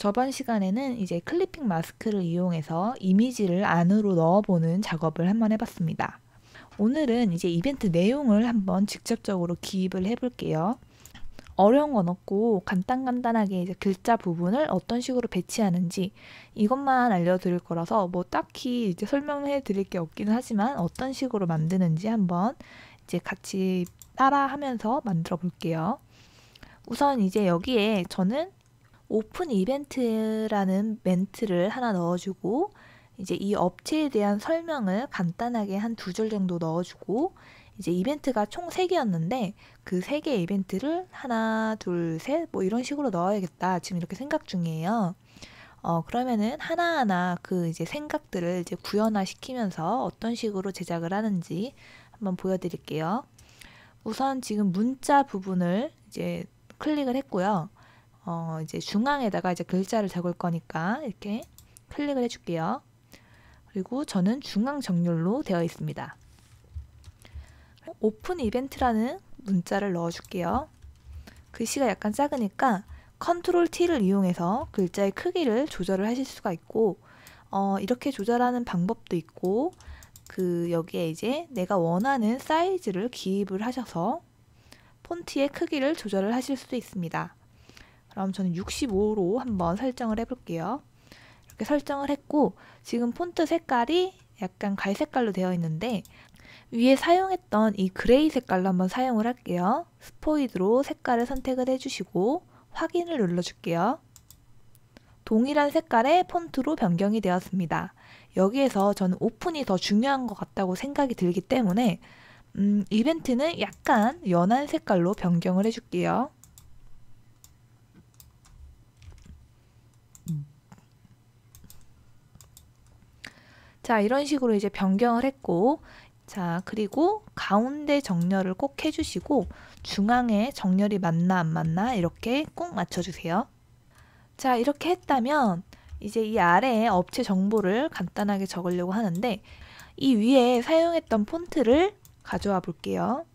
저번 시간에는 이제 클리핑 마스크를 이용해서 이미지를 안으로 넣어보는 작업을 한번 해봤습니다. 오늘은 이제 이벤트 내용을 한번 직접적으로 기입을 해볼게요. 어려운 건 없고 간단간단하게 이제 글자 부분을 어떤 식으로 배치하는지 이것만 알려드릴 거라서 뭐 딱히 이제 설명해 드릴 게 없기는 하지만 어떤 식으로 만드는지 한번 이제 같이 따라 하면서 만들어 볼게요. 우선 이제 여기에 저는 오픈 이벤트라는 멘트를 하나 넣어주고 이제 이 업체에 대한 설명을 간단하게 한 두 줄 정도 넣어주고 이제 이벤트가 총 3개였는데 그 3개 이벤트를 하나, 둘, 셋 뭐 이런 식으로 넣어야겠다. 지금 이렇게 생각 중이에요. 어, 그러면은 하나하나 그 이제 생각들을 이제 구현화시키면서 어떤 식으로 제작을 하는지 한번 보여드릴게요. 우선 지금 문자 부분을 이제 클릭을 했고요. 어, 이제 중앙에다가 이제 글자를 적을 거니까 이렇게 클릭을 해줄게요. 그리고 저는 중앙 정렬로 되어 있습니다. 오픈 이벤트라는 문자를 넣어줄게요. 글씨가 약간 작으니까 컨트롤 T를 이용해서 글자의 크기를 조절을 하실 수가 있고 어, 이렇게 조절하는 방법도 있고 그 여기에 이제 내가 원하는 사이즈를 기입을 하셔서 폰트의 크기를 조절을 하실 수도 있습니다. 그럼 저는 65로 한번 설정을 해볼게요. 이렇게 설정을 했고 지금 폰트 색깔이 약간 갈색깔로 되어 있는데 위에 사용했던 이 그레이 색깔로 한번 사용을 할게요. 스포이드로 색깔을 선택을 해주시고 확인을 눌러줄게요. 동일한 색깔의 폰트로 변경이 되었습니다. 여기에서 저는 오픈이 더 중요한 것 같다고 생각이 들기 때문에 음, 이벤트는 약간 연한 색깔로 변경을 해줄게요. 자, 이런 식으로 이제 변경을 했고, 자, 그리고 가운데 정렬을 꼭 해주시고, 중앙에 정렬이 맞나 안 맞나 이렇게 꼭 맞춰주세요. 자, 이렇게 했다면, 이제 이 아래에 업체 정보를 간단하게 적으려고 하는데, 이 위에 사용했던 폰트를 가져와 볼게요.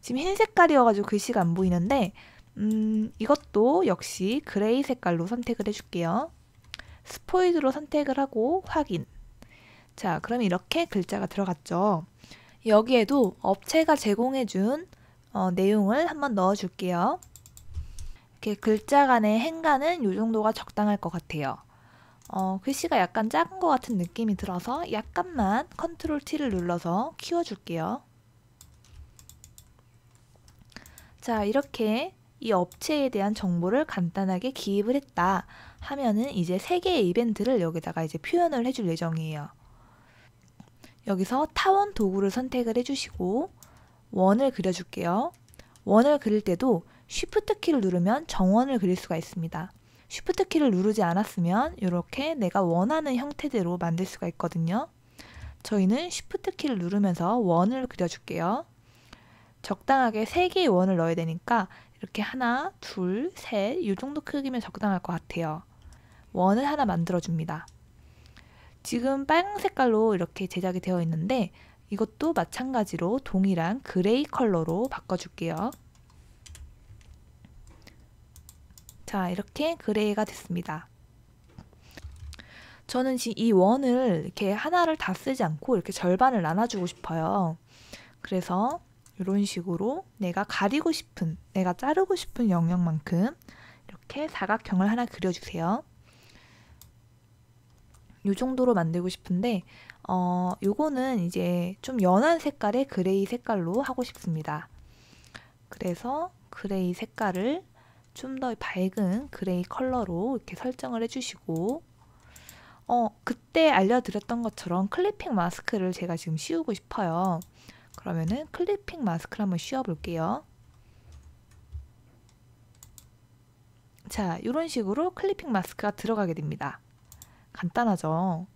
지금 흰 색깔이어가지고 글씨가 안 보이는데, 음, 이것도 역시 그레이 색깔로 선택을 해줄게요. 스포이드로 선택을 하고 확인. 자, 그럼 이렇게 글자가 들어갔죠. 여기에도 업체가 제공해준 어, 내용을 한번 넣어줄게요. 이렇게 글자 간의 행간은 이 정도가 적당할 것 같아요. 어, 글씨가 약간 작은 것 같은 느낌이 들어서 약간만 컨트롤 T를 눌러서 키워줄게요. 자, 이렇게 이 업체에 대한 정보를 간단하게 기입을 했다. 하면은 이제 세 개의 이벤트를 여기다가 이제 표현을 해 줄 예정이에요. 여기서 타원 도구를 선택을 해주시고 원을 그려줄게요. 원을 그릴 때도 쉬프트 키를 누르면 정원을 그릴 수가 있습니다. 쉬프트 키를 누르지 않았으면 이렇게 내가 원하는 형태대로 만들 수가 있거든요. 저희는 쉬프트 키를 누르면서 원을 그려줄게요. 적당하게 3개의 원을 넣어야 되니까 이렇게 하나, 둘, 셋, 이 정도 크기면 적당할 것 같아요. 원을 하나 만들어줍니다. 지금 빨간 색깔로 이렇게 제작이 되어 있는데 이것도 마찬가지로 동일한 그레이 컬러로 바꿔줄게요. 자, 이렇게 그레이가 됐습니다. 저는 지금 이 원을 이렇게 하나를 다 쓰지 않고 이렇게 절반을 나눠주고 싶어요. 그래서 이런 식으로 내가 가리고 싶은, 내가 자르고 싶은 영역만큼 이렇게 사각형을 하나 그려주세요. 요 정도로 만들고 싶은데 어, 요거는 이제 좀 연한 색깔의 그레이 색깔로 하고 싶습니다. 그래서 그레이 색깔을 좀 더 밝은 그레이 컬러로 이렇게 설정을 해주시고 어, 그때 알려드렸던 것처럼 클리핑 마스크를 제가 지금 씌우고 싶어요. 그러면은 클리핑 마스크를 한번 씌워볼게요. 자, 이런 식으로 클리핑 마스크가 들어가게 됩니다. 간단하죠.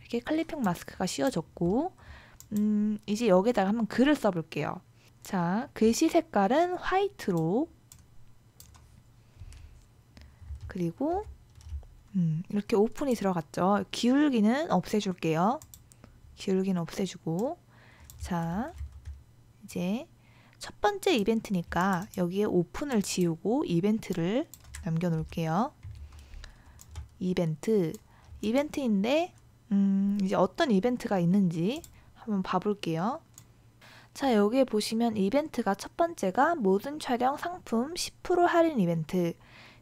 이렇게 클리핑 마스크가 씌워졌고 음, 이제 여기다가 한번 글을 써볼게요. 자, 글씨 색깔은 화이트로 그리고 음, 이렇게 오픈이 들어갔죠. 기울기는 없애줄게요. 기울기는 없애주고 자, 이제 첫 번째 이벤트니까 여기에 오픈을 지우고 이벤트를 남겨놓을게요. 이벤트 이벤트인데 음, 이제 어떤 이벤트가 있는지 한번 봐볼게요. 자, 여기에 보시면 이벤트가 첫 번째가 모든 촬영 상품 10% 할인 이벤트,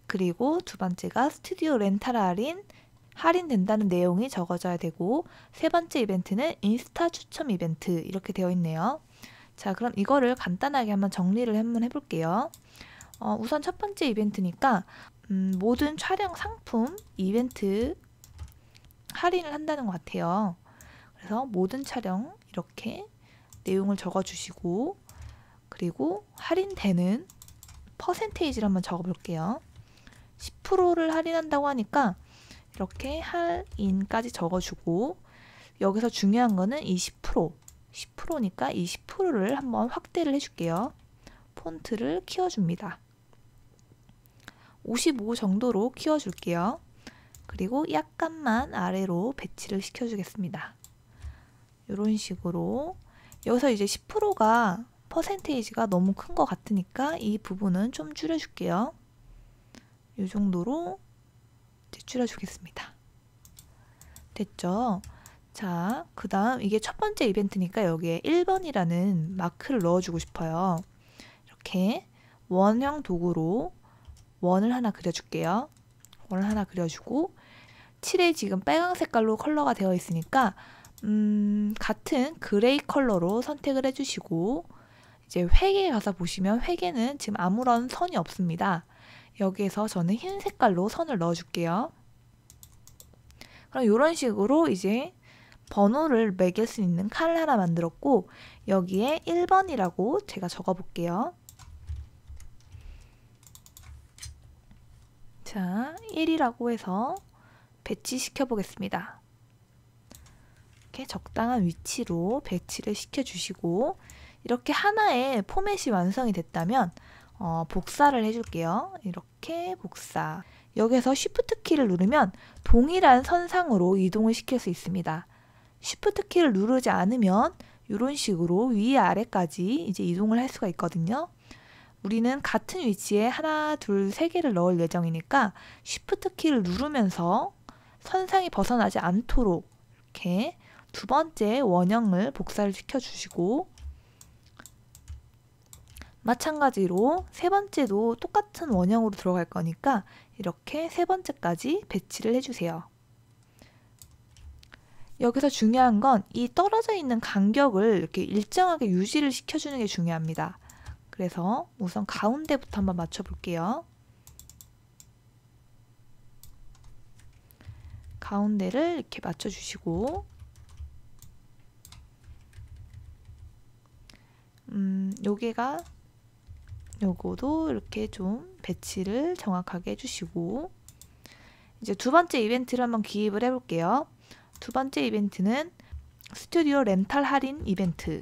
그리고 두 번째가 스튜디오 렌탈 할인, 할인된다는 내용이 적어져야 되고, 세 번째 이벤트는 인스타 추첨 이벤트, 이렇게 되어 있네요. 자, 그럼 이거를 간단하게 한번 정리를 한번 해볼게요. 어, 우선 첫 번째 이벤트니까, 음, 모든 촬영 상품 이벤트 할인을 한다는 것 같아요. 그래서 모든 촬영 이렇게 내용을 적어주시고 그리고 할인되는 퍼센테이지를 한번 적어볼게요. 10%를 할인한다고 하니까 이렇게 할인까지 적어주고 여기서 중요한 거는 20% 10%니까 20%를 한번 확대를 해줄게요. 폰트를 키워줍니다. 55 정도로 키워줄게요. 그리고 약간만 아래로 배치를 시켜주겠습니다. 이런 식으로 여기서 이제 10%가 퍼센테이지가 너무 큰 것 같으니까 이 부분은 좀 줄여줄게요. 이 정도로 줄여주겠습니다. 됐죠? 자, 그 다음 이게 첫 번째 이벤트니까 여기에 1번이라는 마크를 넣어주고 싶어요. 이렇게 원형 도구로 원을 하나 그려줄게요. 원을 하나 그려주고 7에 지금 빨강 색깔로 컬러가 되어 있으니까 음, 같은 그레이 컬러로 선택을 해주시고 이제 회계에 가서 보시면 회계는 지금 아무런 선이 없습니다. 여기에서 저는 흰 색깔로 선을 넣어줄게요. 그럼 이런 식으로 이제 번호를 매길 수 있는 칼 하나 만들었고 여기에 1번이라고 제가 적어볼게요. 자, 1이라고 해서 배치시켜 보겠습니다. 이렇게 적당한 위치로 배치를 시켜주시고 이렇게 하나의 포맷이 완성이 됐다면 어, 복사를 해줄게요. 이렇게 복사. 여기서 Shift 키를 누르면 동일한 선상으로 이동을 시킬 수 있습니다. Shift 키를 누르지 않으면 이런 식으로 위 아래까지 이제 이동을 할 수가 있거든요. 우리는 같은 위치에 하나, 둘, 세 개를 넣을 예정이니까 Shift 키를 누르면서 선상이 벗어나지 않도록 이렇게 두 번째 원형을 복사를 시켜주시고 마찬가지로 세 번째도 똑같은 원형으로 들어갈 거니까 이렇게 세 번째까지 배치를 해주세요. 여기서 중요한 건 이 떨어져 있는 간격을 이렇게 일정하게 유지를 시켜주는 게 중요합니다. 그래서 우선 가운데부터 한번 맞춰볼게요. 가운데를 이렇게 맞춰주시고 음, 요게가 요거도 이렇게 좀 배치를 정확하게 해주시고 이제 두 번째 이벤트를 한번 기입을 해볼게요. 두 번째 이벤트는 스튜디오 렌탈 할인 이벤트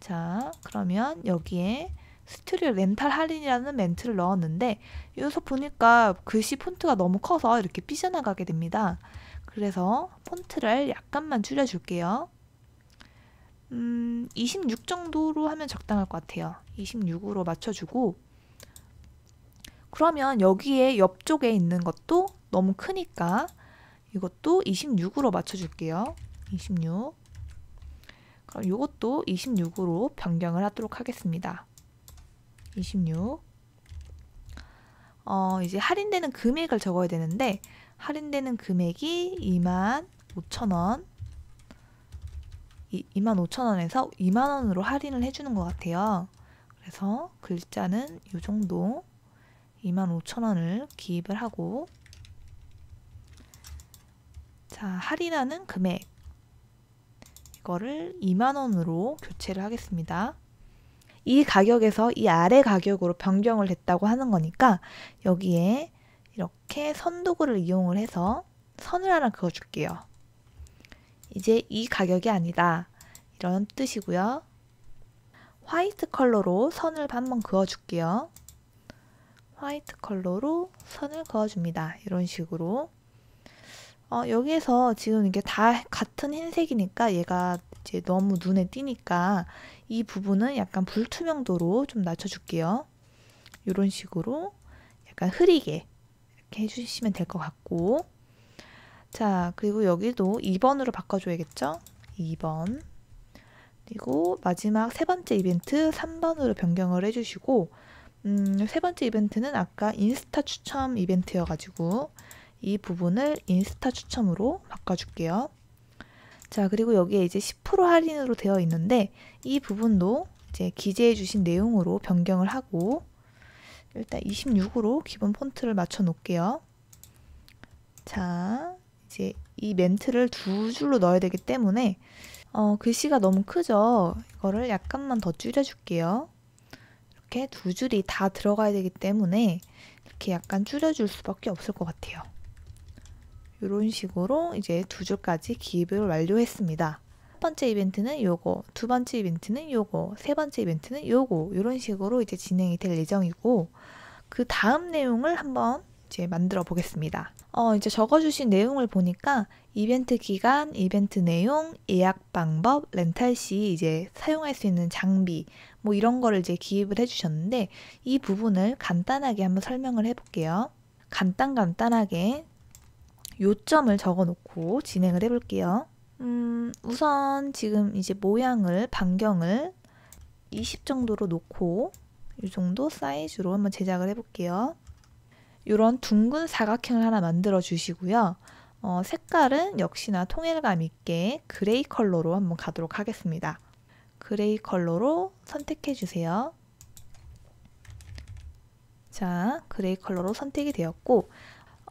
자 그러면 여기에 스튜디오 렌탈 할인이라는 멘트를 넣었는데 여기서 보니까 글씨 폰트가 너무 커서 이렇게 삐져나가게 됩니다. 그래서 폰트를 약간만 줄여줄게요. 음, 26 정도로 하면 적당할 것 같아요. 26으로 맞춰주고 그러면 여기에 옆쪽에 있는 것도 너무 크니까 이것도 26으로 맞춰줄게요. 26 그럼 이것도 26으로 변경을 하도록 하겠습니다. 26 어, 이제 할인되는 금액을 적어야 되는데 할인되는 금액이 2만 5 0원 2만 5천원에서 2만원으로 할인을 해주는 것 같아요. 그래서 글자는 이 정도 2 5 0 0 0원을 기입을 하고 자 할인하는 금액 이거를 2만원으로 교체를 하겠습니다. 이 가격에서 이 아래 가격으로 변경을 했다고 하는 거니까 여기에 이렇게 선도구를 이용을 해서 선을 하나 그어줄게요. 이제 이 가격이 아니다. 이런 뜻이고요. 화이트 컬러로 선을 한번 그어줄게요. 화이트 컬러로 선을 그어줍니다. 이런 식으로 어, 여기에서 지금 이게 다 같은 흰색이니까 얘가 이제 너무 눈에 띄니까 이 부분은 약간 불투명도로 좀 낮춰줄게요. 이런 식으로 약간 흐리게 이렇게 해주시면 될 것 같고 자 그리고 여기도 2번으로 바꿔줘야겠죠? 2번 그리고 마지막 세 번째 이벤트 3번으로 변경을 해주시고 음, 세 번째 이벤트는 아까 인스타 추첨 이벤트여가지고 이 부분을 인스타 추첨으로 바꿔줄게요. 자, 그리고 여기에 이제 10% 할인으로 되어 있는데 이 부분도 이제 기재해 주신 내용으로 변경을 하고 일단 26으로 기본 폰트를 맞춰 놓을게요. 자, 이제 이 멘트를 두 줄로 넣어야 되기 때문에 어, 글씨가 너무 크죠? 이거를 약간만 더 줄여줄게요. 이렇게 두 줄이 다 들어가야 되기 때문에 이렇게 약간 줄여줄 수밖에 없을 것 같아요. 이런 식으로 이제 두 줄까지 기입을 완료했습니다. 첫 번째 이벤트는 요거, 두 번째 이벤트는 요거, 세 번째 이벤트는 요거 이런 식으로 이제 진행이 될 예정이고 그 다음 내용을 한번 이제 만들어 보겠습니다. 어, 이제 적어주신 내용을 보니까 이벤트 기간, 이벤트 내용, 예약 방법, 렌탈 시 이제 사용할 수 있는 장비, 뭐 이런 거를 이제 기입을 해주셨는데 이 부분을 간단하게 한번 설명을 해볼게요. 간단간단하게 요점을 적어 놓고 진행을 해볼게요. 음, 우선 지금 이제 모양을, 반경을 20 정도로 놓고 이 정도 사이즈로 한번 제작을 해볼게요. 이런 둥근 사각형을 하나 만들어 주시고요. 어, 색깔은 역시나 통일감 있게 그레이 컬러로 한번 가도록 하겠습니다. 그레이 컬러로 선택해 주세요. 자, 그레이 컬러로 선택이 되었고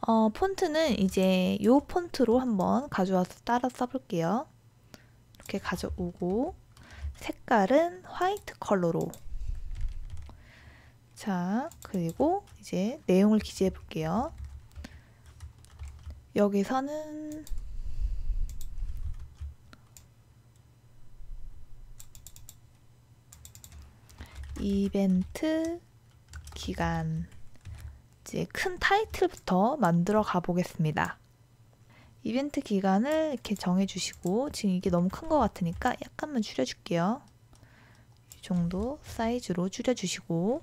어, 폰트는 이제 요 폰트로 한번 가져와서 따라 써볼게요. 이렇게 가져오고 색깔은 화이트 컬러로 자 그리고 이제 내용을 기재해 볼게요. 여기서는 이벤트 기간 이제 큰 타이틀부터 만들어 가보겠습니다. 이벤트 기간을 이렇게 정해주시고 지금 이게 너무 큰 것 같으니까 약간만 줄여줄게요. 이 정도 사이즈로 줄여주시고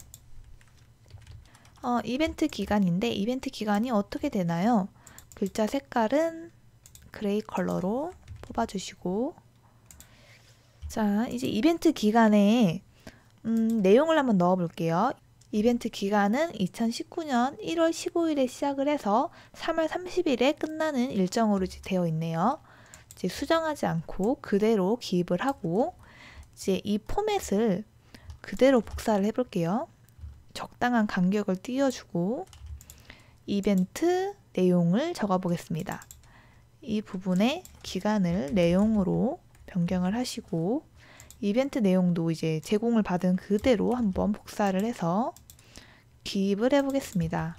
어, 이벤트 기간인데 이벤트 기간이 어떻게 되나요? 글자 색깔은 그레이 컬러로 뽑아주시고 자 이제 이벤트 기간에 음, 내용을 한번 넣어볼게요. 이벤트 기간은 2019년 1월 15일에 시작을 해서 3월 30일에 끝나는 일정으로 되어 있네요. 이제 수정하지 않고 그대로 기입을 하고 이제 이 포맷을 그대로 복사를 해볼게요. 적당한 간격을 띄워주고 이벤트 내용을 적어보겠습니다. 이 부분의 기간을 내용으로 변경을 하시고 이벤트 내용도 이제 제공을 받은 그대로 한번 복사를 해서 기입을 해보겠습니다.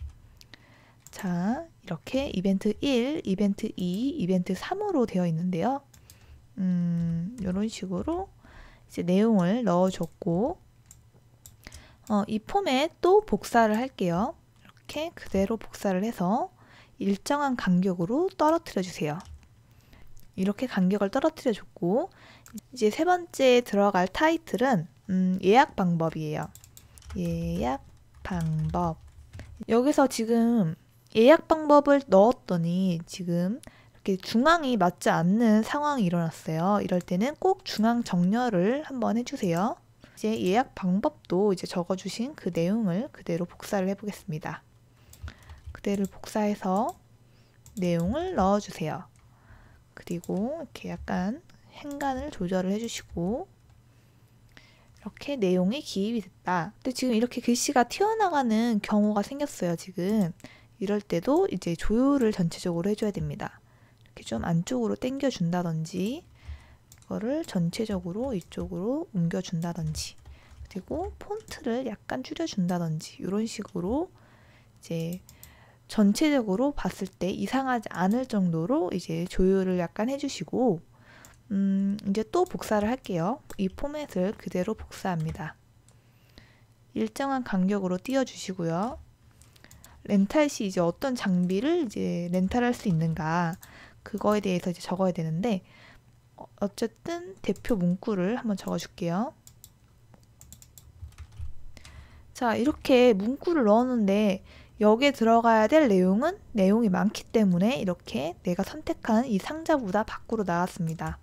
자, 이렇게 이벤트 1, 이벤트 2, 이벤트 3으로 되어 있는데요. 음, 이런 식으로 이제 내용을 넣어줬고, 어, 이 폼에 또 복사를 할게요. 이렇게 그대로 복사를 해서 일정한 간격으로 떨어뜨려 주세요. 이렇게 간격을 떨어뜨려 줬고 이제 세 번째 들어갈 타이틀은 음, 예약 방법이에요. 예약 방법. 여기서 지금 예약 방법을 넣었더니 지금 이렇게 중앙이 맞지 않는 상황이 일어났어요. 이럴 때는 꼭 중앙 정렬을 한번 해주세요. 이제 예약 방법도 이제 적어주신 그 내용을 그대로 복사를 해보겠습니다. 그대로 복사해서 내용을 넣어주세요. 그리고 이렇게 약간 행간을 조절을 해주시고 이렇게 내용이 기입이 됐다. 근데 지금 이렇게 글씨가 튀어나가는 경우가 생겼어요. 지금 이럴 때도 이제 조율을 전체적으로 해줘야 됩니다. 이렇게 좀 안쪽으로 당겨준다든지 이거를 전체적으로 이쪽으로 옮겨준다든지 그리고 폰트를 약간 줄여준다든지 이런 식으로 이제 전체적으로 봤을 때 이상하지 않을 정도로 이제 조율을 약간 해주시고 음, 이제 또 복사를 할게요. 이 포맷을 그대로 복사합니다. 일정한 간격으로 띄워주시고요. 렌탈 시 이제 어떤 장비를 이제 렌탈할 수 있는가 그거에 대해서 이제 적어야 되는데 어, 어쨌든 대표 문구를 한번 적어줄게요. 자 이렇게 문구를 넣었는데 여기에 들어가야 될 내용은 내용이 많기 때문에 이렇게 내가 선택한 이 상자보다 밖으로 나왔습니다.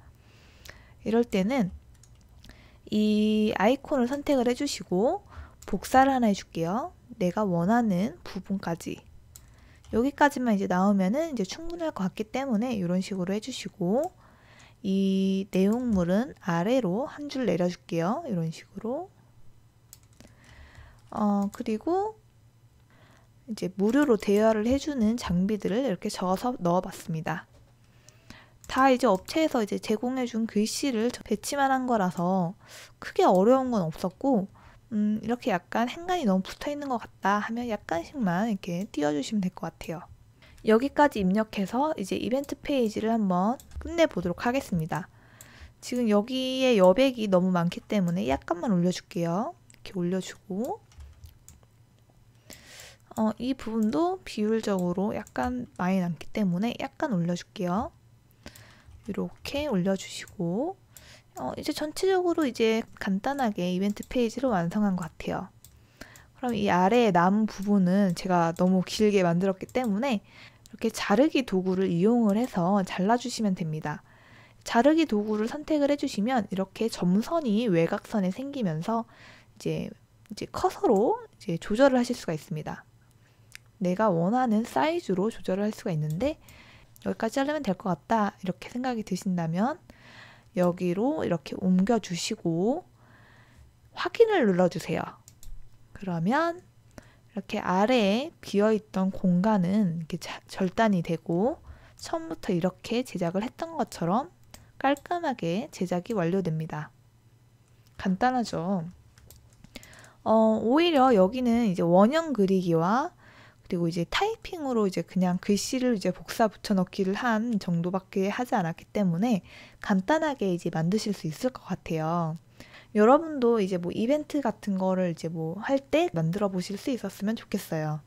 이럴 때는 이 아이콘을 선택을 해주시고 복사를 하나 해줄게요. 내가 원하는 부분까지 여기까지만 이제 나오면은 이제 충분할 것 같기 때문에 이런 식으로 해주시고 이 내용물은 아래로 한 줄 내려줄게요. 이런 식으로 어 그리고 이제 무료로 대여를 해주는 장비들을 이렇게 적어서 넣어봤습니다. 다 이제 업체에서 이제 제공해준 글씨를 배치만 한 거라서 크게 어려운 건 없었고, 음, 이렇게 약간 행간이 너무 붙어 있는 것 같다 하면 약간씩만 이렇게 띄워주시면 될 것 같아요. 여기까지 입력해서 이제 이벤트 페이지를 한번 끝내보도록 하겠습니다. 지금 여기에 여백이 너무 많기 때문에 약간만 올려줄게요. 이렇게 올려주고 어, 이 부분도 비율적으로 약간 많이 남기 때문에 약간 올려줄게요. 이렇게 올려주시고 어, 이제 전체적으로 이제 간단하게 이벤트 페이지를 완성한 것 같아요. 그럼 이 아래에 남은 부분은 제가 너무 길게 만들었기 때문에 이렇게 자르기 도구를 이용을 해서 잘라주시면 됩니다. 자르기 도구를 선택을 해주시면 이렇게 점선이 외곽선에 생기면서 이제 이제 커서로 이제 조절을 하실 수가 있습니다. 내가 원하는 사이즈로 조절을 할 수가 있는데 여기까지 하려면될 것 같다 이렇게 생각이 드신다면 여기로 이렇게 옮겨주시고 확인을 눌러주세요. 그러면 이렇게 아래에 비어있던 공간은 이렇게 절단이 되고 처음부터 이렇게 제작을 했던 것처럼 깔끔하게 제작이 완료됩니다. 간단하죠? 어, 오히려 여기는 이제 원형 그리기와 그리고 이제 타이핑으로 이제 그냥 글씨를 이제 복사 붙여넣기를 한 정도밖에 하지 않았기 때문에 간단하게 이제 만드실 수 있을 것 같아요. 여러분도 이제 뭐 이벤트 같은 거를 이제 뭐 할 때 만들어 보실 수 있었으면 좋겠어요.